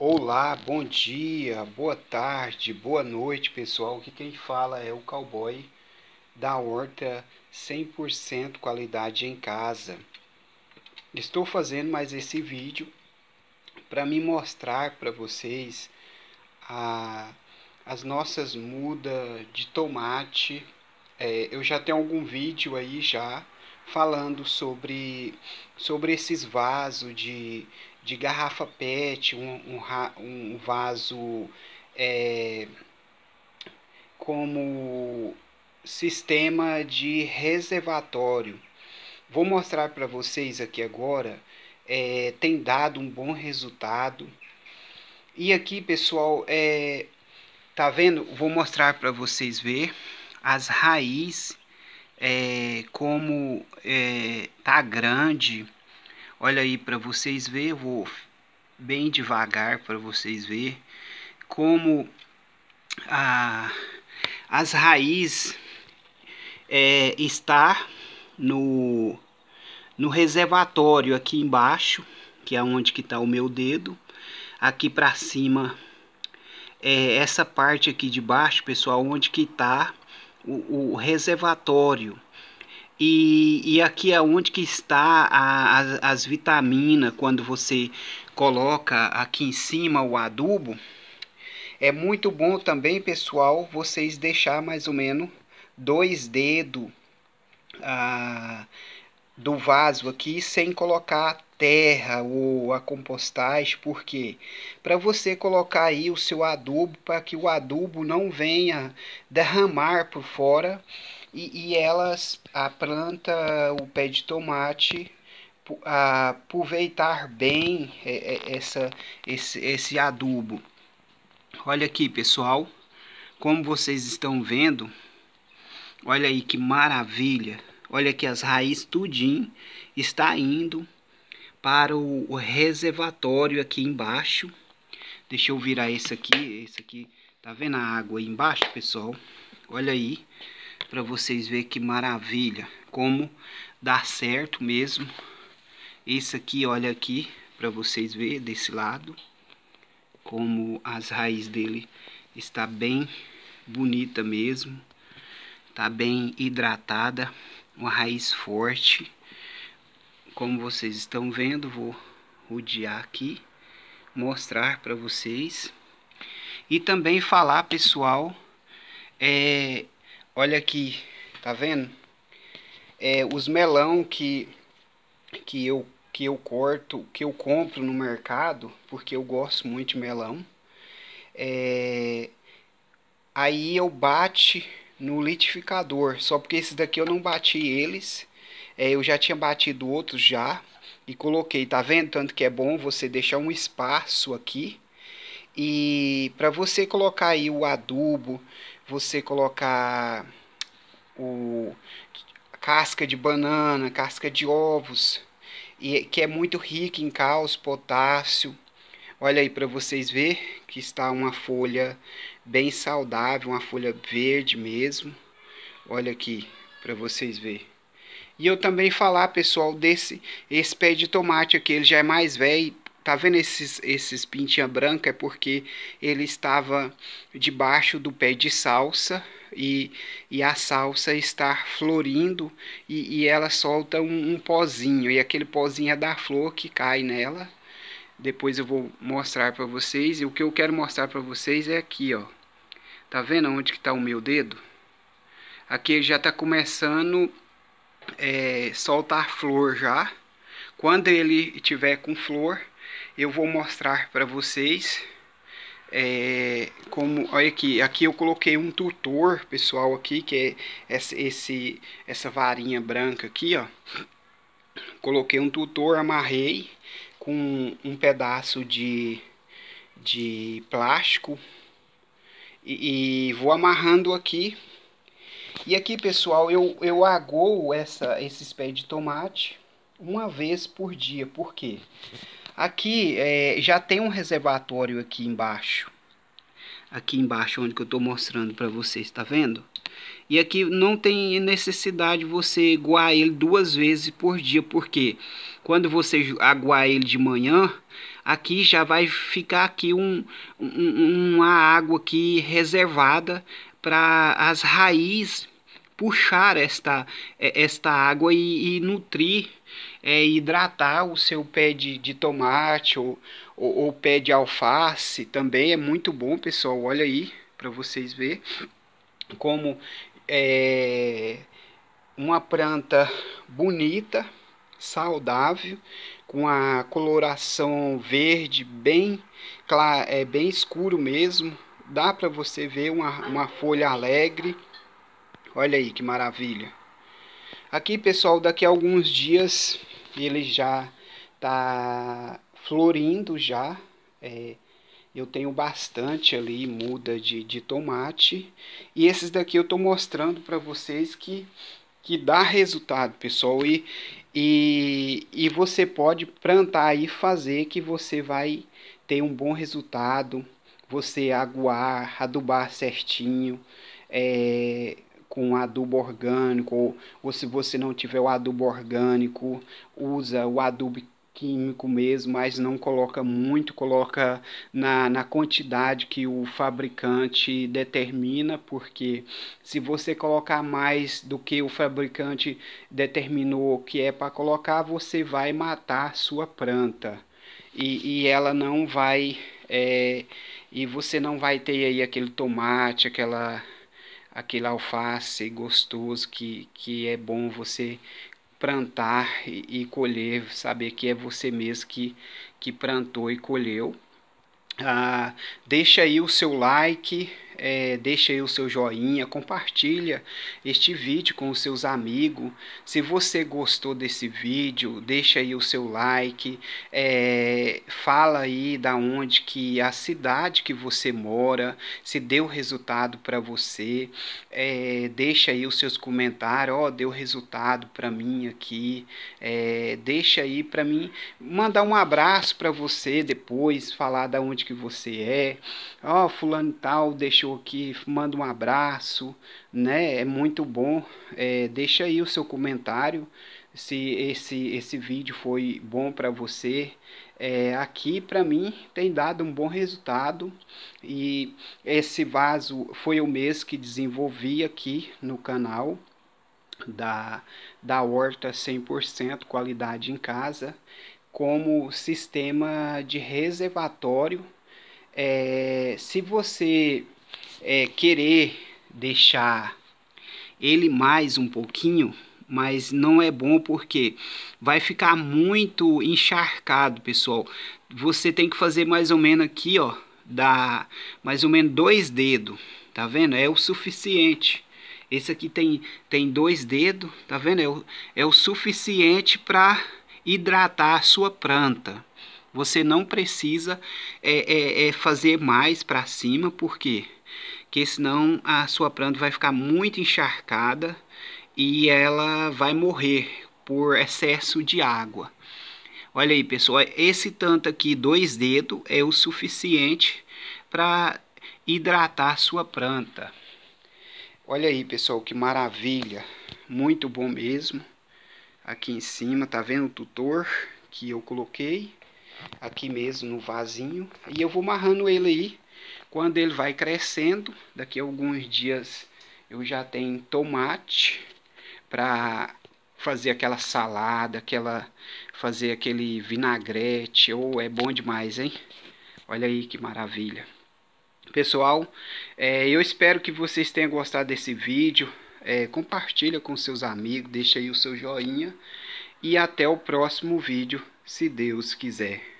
Olá, bom dia, boa tarde, boa noite, pessoal. Que quem fala é o cowboy da horta 100% qualidade em casa. Estou fazendo mais esse vídeo para me mostrar para vocês a, as nossas mudas de tomate. É, eu já tenho algum vídeo aí já falando sobre, sobre esses vasos de de garrafa PET, um, um, um vaso é, como sistema de reservatório. Vou mostrar para vocês aqui agora, é, tem dado um bom resultado. E aqui, pessoal, é, tá vendo? Vou mostrar para vocês ver as raízes, é, como é, tá grande Olha aí para vocês ver, vou bem devagar para vocês ver como a, as raízes é, está no, no reservatório aqui embaixo, que é onde que está o meu dedo, aqui para cima é essa parte aqui de baixo, pessoal, onde que está o, o reservatório e, e aqui é onde que está a, as, as vitaminas quando você coloca aqui em cima o adubo. É muito bom também, pessoal, vocês deixar mais ou menos dois dedos ah, do vaso aqui sem colocar terra ou a compostagem, porque para você colocar aí o seu adubo para que o adubo não venha derramar por fora e, e elas, a planta, o pé de tomate, a aproveitar bem é, é, essa, esse, esse adubo. Olha aqui, pessoal, como vocês estão vendo, olha aí que maravilha. Olha aqui as raízes tudinho está indo para o, o reservatório aqui embaixo. Deixa eu virar esse aqui, esse aqui. Tá vendo a água aí embaixo, pessoal? Olha aí para vocês verem que maravilha, como dá certo mesmo. Esse aqui, olha aqui, para vocês verem desse lado, como as raízes dele está bem bonita mesmo, tá bem hidratada, uma raiz forte. Como vocês estão vendo, vou rodear aqui, mostrar para vocês. E também falar, pessoal, é, Olha aqui, tá vendo? É, os melão que, que, eu, que eu corto, que eu compro no mercado, porque eu gosto muito de melão, é, aí eu bate no litificador, só porque esse daqui eu não bati eles, é, eu já tinha batido outros já, e coloquei, tá vendo? Tanto que é bom você deixar um espaço aqui, e para você colocar aí o adubo, você colocar o casca de banana, casca de ovos, e que é muito rica em cálcio, potássio. Olha aí para vocês ver que está uma folha bem saudável, uma folha verde mesmo. Olha aqui para vocês ver. E eu também falar, pessoal, desse esse pé de tomate aqui, ele já é mais velho, Tá vendo esses, esses pintinha branca? É porque ele estava debaixo do pé de salsa e, e a salsa está florindo e, e ela solta um, um pozinho. E aquele pozinho é da flor que cai nela. Depois eu vou mostrar para vocês. E o que eu quero mostrar para vocês é aqui, ó. Tá vendo onde que tá o meu dedo? Aqui já tá começando é, soltar flor já. Quando ele tiver com flor, eu vou mostrar para vocês é, como olha aqui aqui eu coloquei um tutor pessoal aqui que é essa, esse essa varinha branca aqui ó coloquei um tutor amarrei com um pedaço de de plástico e, e vou amarrando aqui e aqui pessoal eu eu agoo essa esses pés de tomate uma vez por dia por quê Aqui é, já tem um reservatório aqui embaixo. Aqui embaixo onde que eu estou mostrando para vocês, tá vendo? E aqui não tem necessidade você aguar ele duas vezes por dia, porque quando você aguar ele de manhã, aqui já vai ficar aqui um, um uma água aqui reservada para as raízes puxar esta, esta água e, e nutrir é hidratar o seu pé de, de tomate ou, ou, ou pé de alface também é muito bom, pessoal. Olha aí para vocês ver como é uma planta bonita, saudável, com a coloração verde bem clara, é bem escuro mesmo. Dá para você ver uma, uma folha alegre. Olha aí que maravilha. Aqui, pessoal, daqui a alguns dias ele já está florindo já. É, eu tenho bastante ali muda de, de tomate. E esses daqui eu estou mostrando para vocês que, que dá resultado, pessoal. E, e, e você pode plantar e fazer que você vai ter um bom resultado. Você aguar, adubar certinho, é, com adubo orgânico, ou, ou se você não tiver o adubo orgânico, usa o adubo químico mesmo, mas não coloca muito, coloca na, na quantidade que o fabricante determina, porque se você colocar mais do que o fabricante determinou que é para colocar, você vai matar sua planta e, e ela não vai. É, e você não vai ter aí aquele tomate, aquela aquele alface gostoso que, que é bom você plantar e, e colher, saber que é você mesmo que, que plantou e colheu. Ah, deixa aí o seu like, é, deixa aí o seu joinha, compartilha este vídeo com os seus amigos. Se você gostou desse vídeo, deixa aí o seu like, é, fala aí da onde que a cidade que você mora, se deu resultado para você, é, deixa aí os seus comentários, ó, oh, deu resultado para mim aqui, é, deixa aí para mim, mandar um abraço para você depois, falar da onde que você é, ó, oh, fulano tal deixou que manda um abraço, né? É muito bom. É, deixa aí o seu comentário se esse, esse vídeo foi bom para você. É, aqui para mim tem dado um bom resultado e esse vaso foi o mês que desenvolvi aqui no canal da, da horta 100% qualidade em casa como sistema de reservatório. É, se você é, querer deixar ele mais um pouquinho, mas não é bom porque vai ficar muito encharcado, pessoal. Você tem que fazer mais ou menos aqui, ó, dá mais ou menos dois dedos, tá vendo? É o suficiente. Esse aqui tem, tem dois dedos, tá vendo? É o, é o suficiente para hidratar a sua planta. Você não precisa é, é, é fazer mais para cima, porque que senão a sua planta vai ficar muito encharcada e ela vai morrer por excesso de água. Olha aí, pessoal, esse tanto aqui, dois dedos, é o suficiente para hidratar sua planta. Olha aí, pessoal, que maravilha. Muito bom mesmo. Aqui em cima, tá vendo o tutor que eu coloquei? Aqui mesmo, no vasinho. E eu vou amarrando ele aí quando ele vai crescendo, daqui a alguns dias eu já tenho tomate para fazer aquela salada, aquela fazer aquele vinagrete, ou oh, é bom demais, hein? Olha aí que maravilha. Pessoal, é, eu espero que vocês tenham gostado desse vídeo. É, compartilha com seus amigos, deixa aí o seu joinha. E até o próximo vídeo, se Deus quiser.